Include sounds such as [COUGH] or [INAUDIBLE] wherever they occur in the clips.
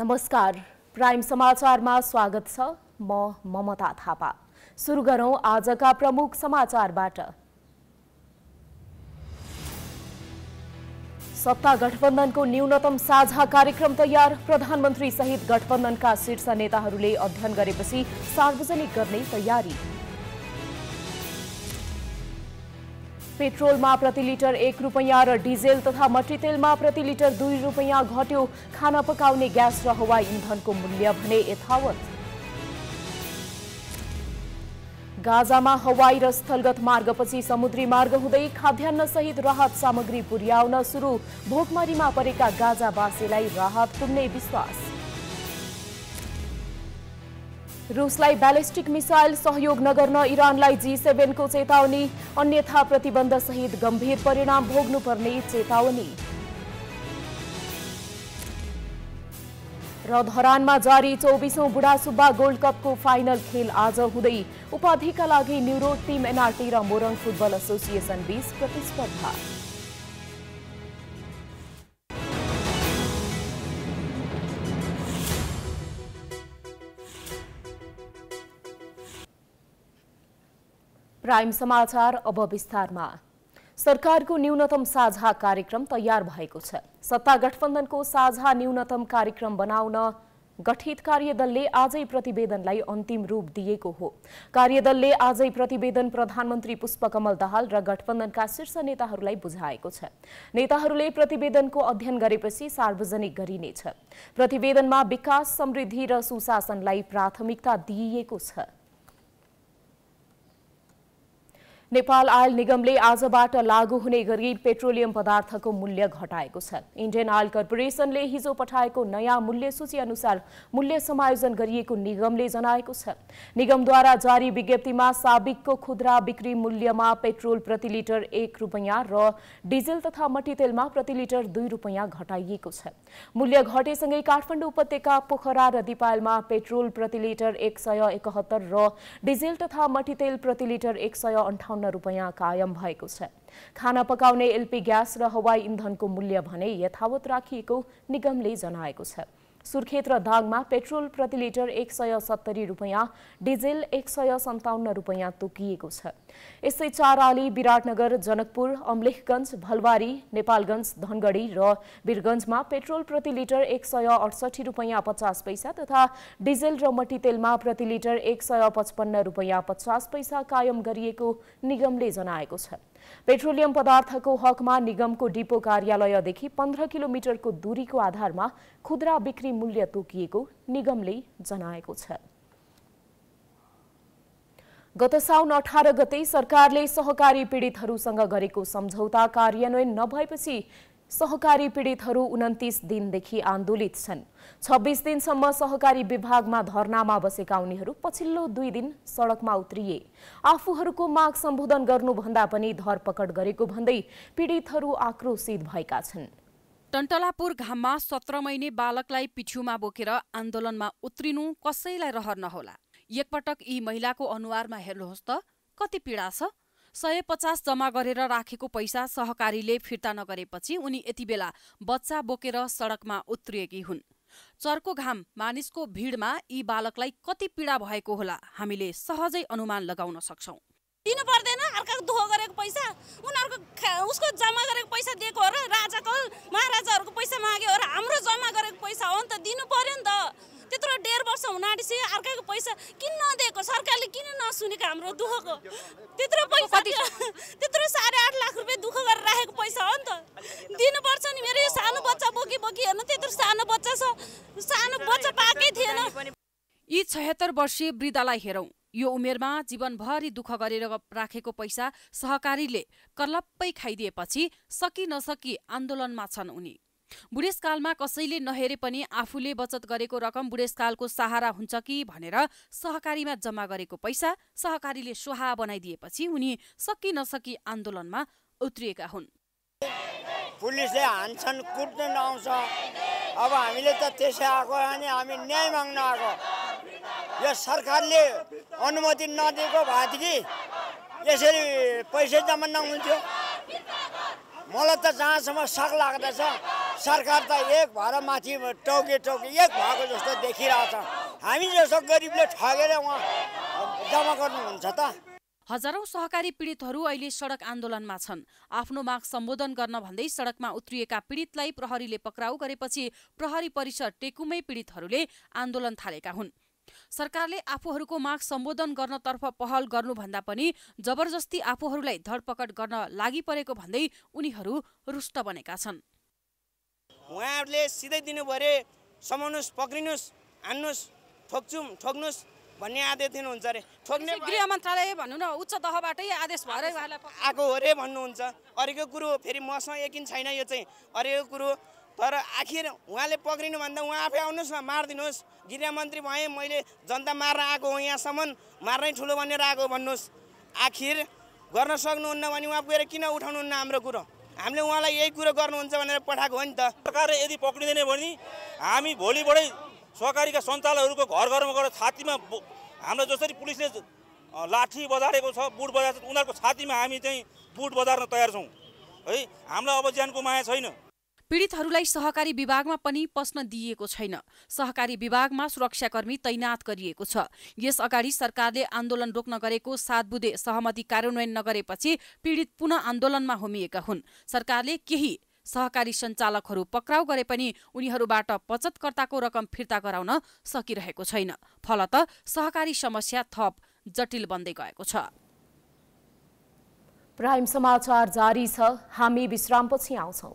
नमस्कार प्राइम समाचारमा स्वागत छ म ममता थापा सुरु गरौँ आजका प्रमुख समाचारबाट सत्ता गठबन्धनको न्यूनतम साझा कार्यक्रम तयार प्रधानमन्त्री सहित गठबन्धनका शीर्ष नेताहरूले अध्ययन गरेपछि सार्वजनिक गर्ने तयारी पेट्रोलमा प्रति लिटर एक रुपियाँ र डिजेल तथा मट्टीतेलमा तेलमा प्रति लिटर दुई रुपियाँ घट्यो खाना पकाउने ग्यास र हवाई इन्धनको मूल्य भने यथावत गाजामा हवाई र स्थलगत मार्गपछि समुद्री मार्ग हुँदै खाद्यान्न सहित राहत सामग्री पुर्याउन सुरु भोकमारीमा परेका गाजावासीलाई राहत पुग्ने विश्वास रुसलाई ब्यालिस्टिक मिसाइल सहयोग नगर्न इरानलाई जी सेभेनको चेतावनी अन्यथा सहित गम्भीर परिणाम भोग्नुपर्ने चेतावनी र धरानमा जारी चौबिसौँ सुब्बा गोल्ड कपको फाइनल खेल आज हुँदै उपाधिका लागि न्युरोड टिम एनआरटी र मोरङ फुटबल एसोसिएसन बीच प्रतिस्पर्धा प्राइम समाचार अब विस्तारमा सरकारको न्यूनतम साझा कार्यक्रम तयार भएको छ सत्ता गठबन्धनको साझा न्यूनतम कार्यक्रम बनाउन गठित कार्यदलले आजै प्रतिवेदनलाई अन्तिम रूप दिएको हो कार्यदलले आजै प्रतिवेदन प्रधानमन्त्री पुष्पकमल दाहाल र गठबन्धनका शीर्ष नेताहरूलाई बुझाएको छ नेताहरूले प्रतिवेदनको अध्ययन गरेपछि सार्वजनिक गरिनेछ प्रतिवेदनमा विकास समृद्धि र सुशासनलाई प्राथमिकता दिइएको छ नेपाल आयल निगमले आजबाट लागू हुने गरी पेट्रोलियम पदार्थको मूल्य घटाएको छ इन्डियन आयल कर्पोरेसनले हिजो पठाएको नयाँ मूल्य सूची अनुसार मूल्य समायोजन गरिएको निगमले जनाएको छ निगमद्वारा जारी विज्ञप्तिमा साबिकको खुद्रा बिक्री मूल्यमा पेट्रोल प्रति लिटर एक रुपियाँ र डिजेल तथा मट्टीतेलमा प्रति लिटर दुई रुपियाँ घटाइएको छ मूल्य घटेसँगै काठमाडौँ उपत्यका पोखरा र दिपालमा पेट्रोल प्रति लिटर एक सय एकहत्तर र डिजेल तथा मट्टीतेल प्रति लिटर एक सय अन्ठाउन्न रुपया रुपियाँ कायम भएको छ खाना पकाउने एलपी ग्यास र हवाई इन्धनको मूल्य भने यथावत राखिएको निगमले जनाएको छ सुर्खेत र दाङमा पेट्रोल प्रति लिटर एक सय सत्तरी रुपियाँ डिजेल एक सय सन्ताउन्न रुपियाँ तोकिएको छ यस्तै चाराली विराटनगर जनकपुर अम्लेखगञ्ज भलवारी नेपालगञ्ज धनगढी र वीरगञ्जमा पेट्रोल प्रति लिटर एक सय अडसठी रुपियाँ पचास पैसा तथा डिजेल र मट्टी तेलमा प्रति लिटर एक सय पचपन्न रुपियाँ पचास पैसा कायम गरिएको निगमले जनाएको छ पेट्रोलियम पदार्थको हकमा निगमको डिपो कार्यालयदेखि पन्ध्र किलोमिटरको दूरीको आधारमा खुद्रा बिक्री मूल्य तोकिएको निगमले जनाएको छ गत साउन अठार गते सरकारले सहकारी पीडितहरूसँग गरेको सम्झौता कार्यान्वयन नभएपछि सहकारी पीडितहरू उन्तिस दिनदेखि आन्दोलित छन् छब्बिस दिनसम्म सहकारी विभागमा धरनामा बसेका उनीहरू पछिल्लो दुई दिन सडकमा उत्रिए आफूहरूको माग सम्बोधन गर्नुभन्दा पनि धरपकड गरेको भन्दै पीडितहरू आक्रोशित भएका छन् टन्टलापुर घाममा सत्र महिने बालकलाई पिठ्यूमा बोकेर आन्दोलनमा उत्रिनु कसैलाई रहर नहोला एकपटक यी महिलाको अनुहारमा हेर्नुहोस् त कति पीडा छ सय पचास जम्मा गरेर राखेको पैसा सहकारीले फिर्ता नगरेपछि उनी यति बेला बच्चा बोकेर सडकमा उत्रिएकी हुन् चर्को घाम मानिसको भिडमा यी बालकलाई कति पीडा भएको होला हामीले सहजै अनुमान लगाउन सक्छौँ दिनु पर्दैन अर्काको दुःख गरेको पैसा उनीहरूको उसको जम्मा गरेको पैसा दिएको हो र राजाको महाराजाहरूको पैसा माग्यो हो र हाम्रो जम्मा गरेको पैसा हो नि त दिनु पर्यो नि त त्यत्रो डेढ वर्ष हुन आँटिसक्यो अर्काको पैसा किन नदिएको सरकारले किन नसुनेको हाम्रो दुःखको त्यत्रो पैसा दियो [LAUGHS] त्यत्रो साढे आठ लाख रुपियाँ दुःख गरेर राखेको पैसा हो नि त दिनुपर्छ नि मेरो यो सानो बच्चा बोकी बोकी हेर्नु त्यत्रो सानो बच्चा छ सानो बच्चा पाएकै थिएन यी छयत्तर वर्षीय वृद्धालाई हेरौँ यो उमेरमा जीवनभरि दुःख गरेर राखेको पैसा सहकारीले कलप्पै खाइदिएपछि सकी नसकी आन्दोलनमा छन् उनी बुढेसकालमा कसैले नहेरे पनि आफूले बचत गरेको रकम बुढेसकालको सहारा हुन्छ कि भनेर सहकारीमा जम्मा गरेको पैसा सहकारीले सुहा बनाइदिएपछि उनी सकि नसकी आन्दोलनमा उत्रिएका हुन् पुलिसले हान्छन् कुट्नु आउँछ अब हामीले त त्यसै आएको अनि हामी न्याय माग्न आएको यो सरकारले अनुमति नदिएको भएदेखि यसरी पैसै जम्मा नहुन्थ्यो मलाई त जहाँसम्म सक लाग्दछ सरकार त एक भएर माथि टौके टौके एक भएको जस्तो देखिरहेछ हामी जस्तो गरिबले ठगेर उहाँ जम्मा गर्नुहुन्छ त हजारौं सहकारी पीडितहरू अहिले सडक आन्दोलनमा छन् आफ्नो माग सम्बोधन गर्न भन्दै सडकमा उत्रिएका पीडितलाई प्रहरीले पक्राउ गरेपछि प्रहरी परिसर टेकुमै पीडितहरूले आन्दोलन थालेका हुन् सरकारले आफूहरूको माग सम्बोधन गर्नतर्फ पहल गर्नुभन्दा पनि जबरजस्ती आफूहरूलाई धरपकड गर्न लागि परेको भन्दै उनीहरू रुष्ट बनेका छन् उहाँहरूले सिधै दिनु भरे समाउनुहोस् पक्रिनुहोस् हान्नुहोस् ठोक्छौँ ठोक्नुहोस् भन्ने आदेश दिनुहुन्छ अरे ठोक्ने गृह मन्त्रालय भन्नु न उच्च तहबाटै आदेश भएर आएको हो अरे भन्नुहुन्छ अरेको कुरो फेरि मसँग यकिन छैन यो चाहिँ अरेको कुरो तर आखिर उहाँले पक्रिनु भन्दा उहाँ आफै आउनुहोस् न मारिदिनुहोस् गृहमन्त्री भएँ मैले जनता मार्न आएको हो यहाँसम्म मार्नै ठुलो भनेर आएको भन्नुहोस् आखिर गर्न सक्नुहुन्न भने उहाँ गएर किन उठाउनुहुन्न हाम्रो कुरो हामीले उहाँलाई यही कुरो गर्नुहुन्छ भनेर पठाएको हो नि त सरकारले यदि पक्रिँदैन भने हामी भोलिबाटै सहकारीका सञ्चालकहरूको घर घरमा गएर छातीमा हाम्रो जसरी पुलिसले लाठी बजारेको छ बुट बजाएको छ उनीहरूको छातीमा हामी चाहिँ बुट बजार्न तयार छौँ है हामीलाई अब ज्यानको माया छैन पीडितहरूलाई सहकारी विभागमा पनि पस्न दिइएको छैन सहकारी विभागमा सुरक्षाकर्मी तैनात गरिएको छ यसअगाडि सरकारले आन्दोलन रोक्न गरेको सात बुधे सहमति कार्यान्वयन नगरेपछि पीडित पुनः आन्दोलनमा होमिएका हुन् सरकारले केही सहकारी सञ्चालकहरू पक्राउ गरे पनि उनीहरूबाट बचतकर्ताको रकम फिर्ता गराउन सकिरहेको छैन फलत सहकारी समस्या थप जटिल बन्दै गएको छ प्राइम समाचार जारी छ हामी विश्रामपछि आउँछौँ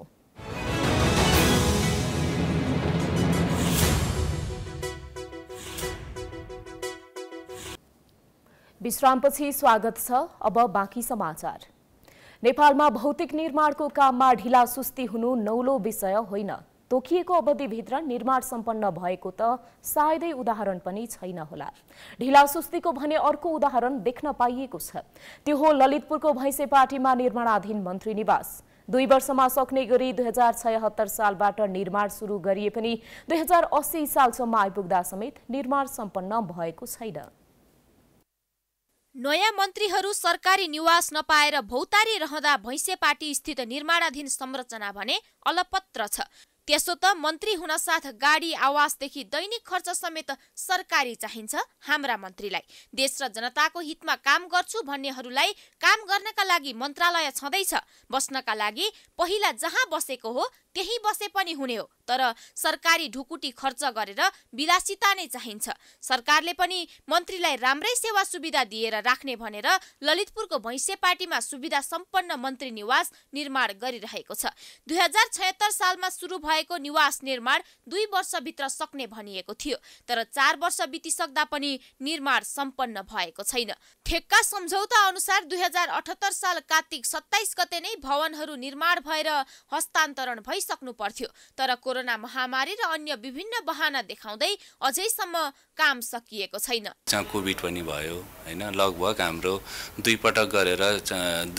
विश्रामपछि स्वागत छ अब बाँकी समाचार नेपालमा भौतिक निर्माणको काममा ढिला सुस्ती हुनु नौलो विषय होइन तोकिएको अवधिभित्र निर्माण सम्पन्न भएको त सायदै उदाहरण पनि छैन होला ढिला सुस्तीको भने अर्को उदाहरण देख्न पाइएको छ त्यो हो ललितपुरको भैँसेपाटीमा निर्माणाधीन मन्त्री निवास दुई वर्षमा सक्ने गरी दुई हजार छयहत्तर सालबाट निर्माण सुरु गरिए पनि दुई हजार अस्सी सालसम्म आइपुग्दा समेत निर्माण सम्पन्न भएको छैन नयाँ मन्त्रीहरू सरकारी निवास नपाएर भौतारी रहँदा भैँसेपाटी स्थित निर्माणाधीन संरचना भने अलपत्र छ त्यसो त मन्त्री हुन साथ गाडी आवासदेखि दैनिक खर्च समेत सरकारी चाहिन्छ हाम्रा मन्त्रीलाई देश र जनताको हितमा काम गर्छु भन्नेहरूलाई काम गर्नका लागि मन्त्रालय छँदैछ बस्नका लागि पहिला जहाँ बसेको हो त्यही बसे पनि हुने हो तर सरकारी ढुकुटी खर्च गरेर विलासिता नै चाहिन्छ सरकारले पनि मन्त्रीलाई राम्रै सेवा सुविधा दिएर राख्ने भनेर रा, ललितपुरको भैँसेपाटीमा सुविधा सम्पन्न मन्त्री निवास निर्माण गरिरहेको छ दुई हजार छयत्तर सालमा सुरु भएको निवास निर्माण दुई वर्षभित्र सक्ने भनिएको थियो तर चार वर्ष बितिसक्दा पनि निर्माण सम्पन्न भएको छैन ठेक्का सम्झौता अनुसार दुई हजार अठहत्तर साल कार्तिक सत्ताइस गते नै भवनहरू निर्माण भएर हस्तान्तरण भई भइसक्नु पर्थ्यो तर कोरोना महामारी र अन्य विभिन्न बहाना देखाउँदै अझैसम्म काम सकिएको छैन कोभिड पनि भयो होइन लगभग हाम्रो दुई पटक गरेर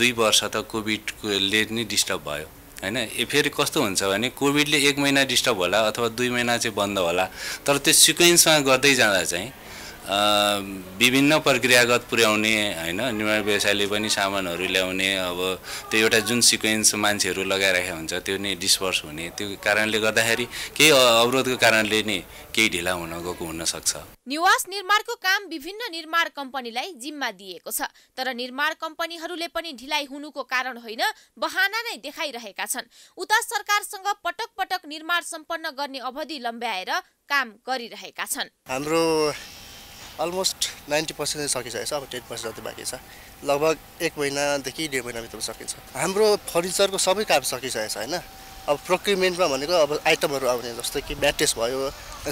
दुई वर्ष त कोभिडले नै डिस्टर्ब भयो होइन फेरि कस्तो हुन्छ भने कोभिडले एक महिना डिस्टर्ब होला अथवा दुई महिना चाहिँ बन्द होला तर त्यो सिक्वेन्समा गर्दै जाँदा चाहिँ विभिन्न प्रक्रियागत पुर्याउने होइन निर्माण व्यवसायले पनि सामानहरू ल्याउने अब त्यो एउटा जुन सिक्वेन्स मान्छेहरू लगाइरहेको हुन्छ त्यो नै डिस्पर्स हुने त्यो कारणले गर्दाखेरि केही अवरोधको कारणले नै केही ढिला हुन गएको हुनसक्छ निवास निर्माणको काम विभिन्न निर्माण कम्पनीलाई जिम्मा दिएको छ तर निर्माण कम्पनीहरूले पनि ढिलाइ हुनुको कारण होइन बहाना नै देखाइरहेका छन् उता सरकारसँग पटक पटक निर्माण सम्पन्न गर्ने अवधि लम्ब्याएर काम गरिरहेका छन् हाम्रो अलमोस्ट नाइन्टी पर्सेन्ट सकिसकेको छ अब टेन पर्सेन्ट जति बाँकी छ लगभग एक महिनादेखि डेढ महिनाभित्र सकिन्छ हाम्रो फर्निचरको सबै काम सकिसकेको छ होइन अब प्रोक्युमेन्टमा भनेको अब आइटमहरू आउने जस्तो कि म्याट्रेस भयो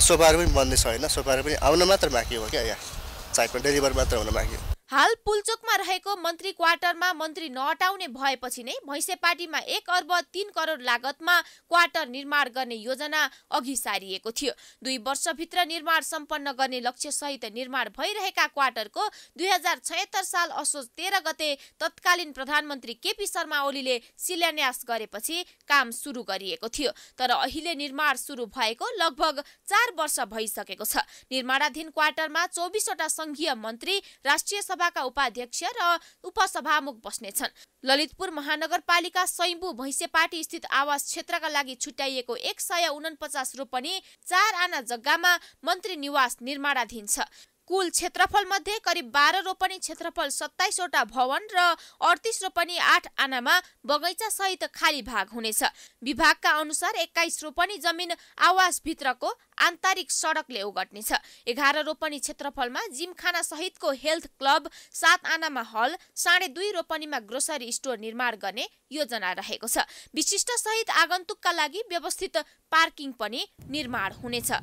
सोफाहरू पनि बन्दैछ होइन सोफाहरू पनि आउन मात्र बाँकी हो क्या यहाँ साइडमा डेलिभर मात्र हुन बाँकी हो हाल पुलचोकमा रहेको मन्त्री क्वार्टरमा मन्त्री नहटाउने भएपछि नै भैँसेपाटीमा एक अर्ब तीन करोड लागतमा क्वार्टर निर्माण गर्ने योजना अघि सारिएको थियो दुई वर्षभित्र निर्माण सम्पन्न गर्ने लक्ष्यसहित निर्माण भइरहेका क्वार्टरको दुई हजार छयत्तर साल असोज तेह्र गते तत्कालीन प्रधानमन्त्री केपी शर्मा ओलीले शिलान्यास गरेपछि काम सुरु गरिएको थियो तर अहिले निर्माण सुरु भएको लगभग चार वर्ष भइसकेको छ निर्माणाधीन क्वार्टरमा चौबिसवटा सङ्घीय मन्त्री राष्ट्रिय सभा सभाका उपाध्यक्ष र उपसभामुख बस्नेछन् ललितपुर महानगरपालिका सैम्बु भैँसेपाटी स्थित आवास क्षेत्रका लागि छुट्याइएको एक सय उनपचास रोपनी चार आना जग्गामा मन्त्री निवास निर्माणाधीन छ कुल क्षेत्रफल मध्ये करिब बाह्र रोपनी क्षेत्रफल सत्ताइसवटा भवन र अडतिस रोपनी आठ आनामा बगैँचा सहित खाली भाग हुनेछ विभागका अनुसार एक्काइस रोपनी जमिन आवासभित्रको आन्तरिक सडकले ओगट्नेछ एघार रोपनी क्षेत्रफलमा जिमखाना सहितको हेल्थ क्लब सात आनामा हल साढे दुई रोपनीमा ग्रोसरी स्टोर निर्माण गर्ने योजना रहेको छ विशिष्ट सहित आगन्तुकका लागि व्यवस्थित पार्किङ पनि निर्माण हुनेछ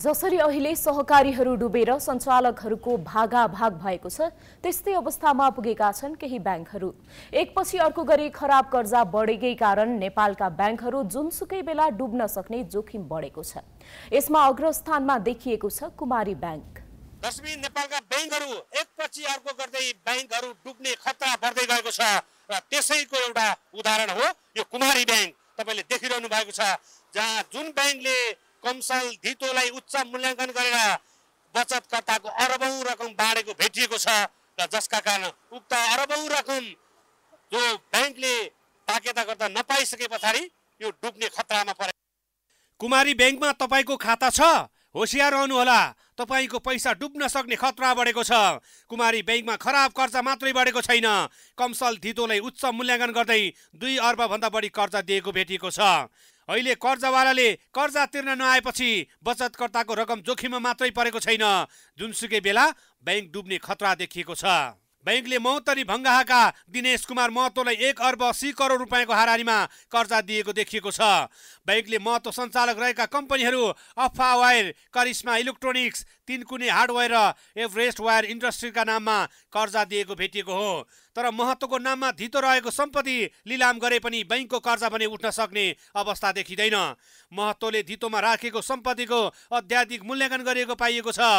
जसरी अहिले सहकारीहरू डुबेर सञ्चालकहरूको भागाभाग भएको छ त्यस्तै अवस्थामा पुगेका छन् केही ब्याङ्कहरू एकपछि अर्को गरी खराब कर्जा बढेकै कारण नेपालका ब्याङ्कहरू जुनसुकै बेला डुब्न सक्ने जोखिम बढेको छ यसमा अग्रस्थानमा देखिएको छ कुमारी ब्याङ्क दशमी नेपालका ब्याङ्कहरू एकपछि अर्को गर्दै ब्याङ्कहरू डुब्ने खतरा बढ्दै गएको छ र त्यसैको एउटा उदाहरण हो यो कुमारी ब्याङ्क तपाईँले देखिरहनु भएको छ जहाँ जुन ब्याङ्कले कमसल धितोलाई उच्च मूल्याङ्कन गरेर बचतकर्ताको अरबौँ रकम बाँडेको भेटिएको छ र जसका कारण उक्त अरबौँ रकम जो ब्याङ्कले गर्दा नपाइसके पछाडि यो डुब्ने खतरामा परे कुमारी ब्याङ्कमा तपाईँको खाता छ होसियार रहनुहोला तपाईँको पैसा डुब्न सक्ने खतरा बढेको छ कुमारी ब्याङ्कमा खराब कर्जा मात्रै बढेको छैन कमसल धितोलाई उच्च मूल्याङ्कन गर्दै दुई अर्बभन्दा बढी कर्जा दिएको भेटिएको छ अहिले कर्जावालाले कर्जा तिर्न नआएपछि बचतकर्ताको रकम जोखिममा मात्रै परेको छैन जुनसुकै बेला ब्याङ्क डुब्ने खतरा देखिएको छ बैङ्कले मौतरी भङ्गाहाका दिनेश कुमार महतोलाई एक अर्ब अस्सी करोड रुपियाँको हारानीमा कर्जा दिएको देखिएको छ बैङ्कले महत्त्व सञ्चालक रहेका कम्पनीहरू अफा wire Karishma electronics Tinkune hardware र एभरेस्ट वायर इन्डस्ट्रीका नाममा कर्जा दिएको भेटिएको हो तर महत्त्वको नाममा धितो रहेको सम्पत्ति लिलाम गरे पनि बैङ्कको कर्जा भने उठ्न सक्ने अवस्था देखिँदैन महत्त्वले धितोमा राखेको सम्पत्तिको अत्याधिक मूल्याङ्कन गरिएको पाइएको छ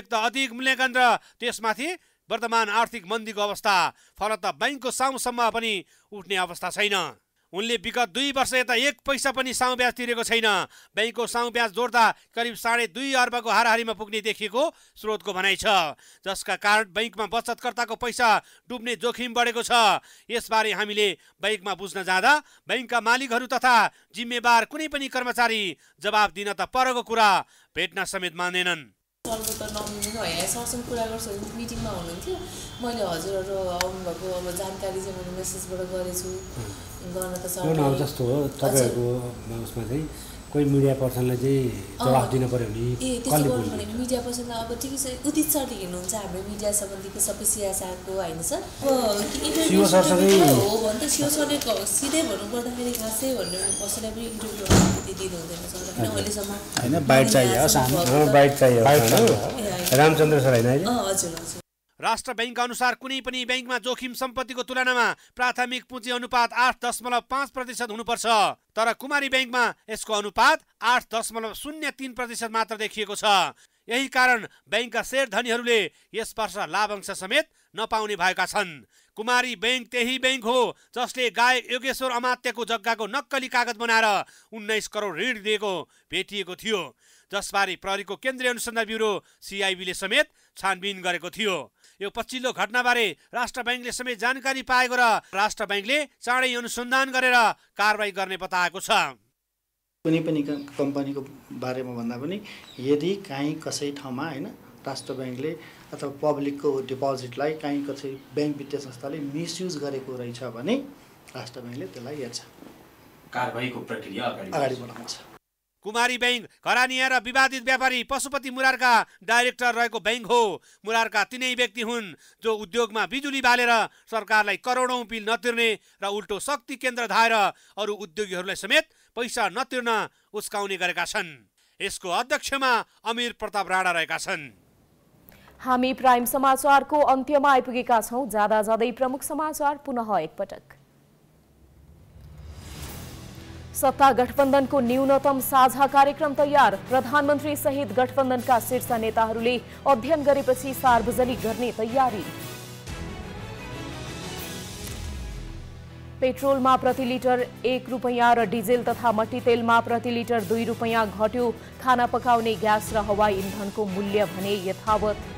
एक त अधिक मूल्याङ्कन र त्यसमाथि वर्तमान आर्थिक मन्दीको अवस्था फलत ब्याङ्कको साउसम्म पनि उठ्ने अवस्था छैन उनले विगत दुई वर्ष यता एक पैसा पनि साउ ब्याज तिरेको छैन ब्याङ्कको साउ ब्याज जोड्दा करिब साढे दुई अर्बको हाराहारीमा पुग्ने देखिएको स्रोतको भनाइ छ जसका कारण बैङ्कमा बचतकर्ताको पैसा डुब्ने जोखिम बढेको छ यसबारे हामीले बैङ्कमा बुझ्न जाँदा बैङ्कका मालिकहरू तथा जिम्मेवार कुनै पनि कर्मचारी जवाब दिन त परको कुरा भेट्न समेत मान्दैनन् सरको त नमिल्नु होइन सरसँग कुरा गर्छ भने मिटिङमा हुनुहुन्थ्यो मैले हजुरहरू आउनुभएको अब जानकारी चाहिँ मैले मेसेजबाट गरेछु गर्न त जस्तो हो तपाईँहरूको उसमा चाहिँ कोही मिडिया पर्सनलाई चाहिँ जवाफ दिनु पऱ्यो भने ए भने मिडिया पर्सनलाई अब ठिकै छ उदित सरले हेर्नुहुन्छ हाम्रो मिडिया सम्बन्धीको सबै सियासाको होइन सर हो भने त सिओ सरले सिधै भन्नु पर्दाखेरि खासै भन्नु कसैलाई पनि इन्टरभ्यू दिनुहुँदैन हुँदैन सर होइन अहिलेसम्म होइन बाइट चाहियो बाइट चाहियो रामचन्द्र सर होइन हजुर हजुर राष्ट्र ब्याङ्क अनुसार कुनै पनि ब्याङ्कमा जोखिम सम्पत्तिको तुलनामा प्राथमिक पुँजी अनुपात आठ दशमलव पाँच प्रतिशत हुनुपर्छ तर कुमारी ब्याङ्कमा यसको अनुपात आठ दशमलव शून्य तिन प्रतिशत मात्र देखिएको छ यही कारण ब्याङ्कका शेयर धनीहरूले यस वर्ष लाभांश समेत नपाउने भएका छन् कुमारी ब्याङ्क त्यही ब्याङ्क हो जसले गायक योगेश्वर अमात्यको जग्गाको नक्कली कागज बनाएर उन्नाइस करोड ऋण दिएको भेटिएको थियो जसबारे प्रहरीको केन्द्रीय अनुसन्धान ब्युरो सिआइबीले समेत छानबिन गरेको थियो यो पछिल्लो घटनाबारे राष्ट्र ब्याङ्कले समेत जानकारी पाएको र राष्ट्र ब्याङ्कले चाँडै अनुसन्धान गरेर कारवाही गर्ने बताएको छ कुनै पनि कम्पनीको बारेमा भन्दा पनि यदि काहीँ कसै ठाउँमा होइन राष्ट्र ब्याङ्कले अथवा पब्लिकको डिपोजिटलाई काहीँ कसै ब्याङ्क वित्तीय संस्थाले मिसयुज गरेको रहेछ भने राष्ट्र ब्याङ्कले त्यसलाई हेर्छ कारवाहीको प्रक्रिया अगाडि बढाउँछ कुमारी ब्याङ्क घरानिया र विवादित व्यापारी पशुपति मुरारका डाइरेक्टर रहेको ब्याङ्क हो मुरारका तिनै व्यक्ति हुन् जो उद्योगमा बिजुली बालेर सरकारलाई करोडौँ बिल नतिर्ने र उल्टो शक्ति केन्द्र धाएर अरू उद्योगीहरूलाई समेत पैसा नतिर्न उस्काउने गरेका छन् यसको अध्यक्षमा अमिर प्रताप राणा रहेका छन् हामी प्राइम समाचारको अन्त्यमा आइपुगेका छौँ जाँदा जाँदै प्रमुख समाचार पुनः एकपटक सत्ता गठबंधन को न्यूनतम साझा कार्यक्रम तैयार प्रधानमंत्री सहित गठबंधन का शीर्ष नेता अध्ययन सावजनिक करने तैयारी पेट्रोल में प्रति लिटर एक रुपैयाँ र डिजेल तथा में प्रति लिटर दुई रुपया घट्यो खाना पकाने गैस र हवाई को मूल्य भने यथावत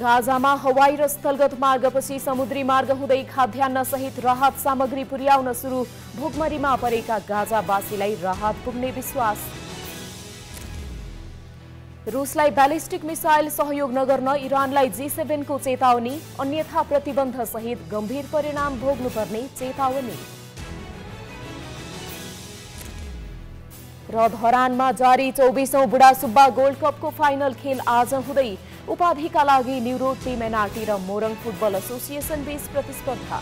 गाजामा हवाई र स्थलगत मार्गपछि समुद्री मार्ग हुँदै खाद्यान्न सहित राहत सामग्री पुर्याउन सुरु भोकमरीमा परेका गाजावासीलाई राहत पुग्ने विश्वास रुसलाई ब्यालिस्टिक मिसाइल सहयोग नगर्न इरानलाई जी सेभेनको चेतावनी अन्यथा प्रतिबन्ध सहित गम्भीर परिणाम भोग्नुपर्ने चेतावनी र धरानमा जारी चौबिसौँ बुढा सुब्बा गोल्ड कपको फाइनल खेल आज हुँदै उपाधिका लागि न्युरो टिम एनआरटी र मोरङ फुटबल एसोसिएसन बीच प्रतिस्पर्धा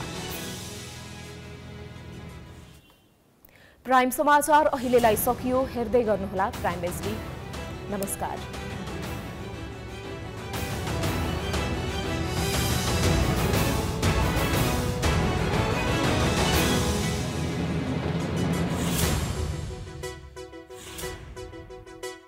प्राइम समाचार अहिलेलाई सकियो हेर्दै गर्नुहोला प्राइम एसडी नमस्कार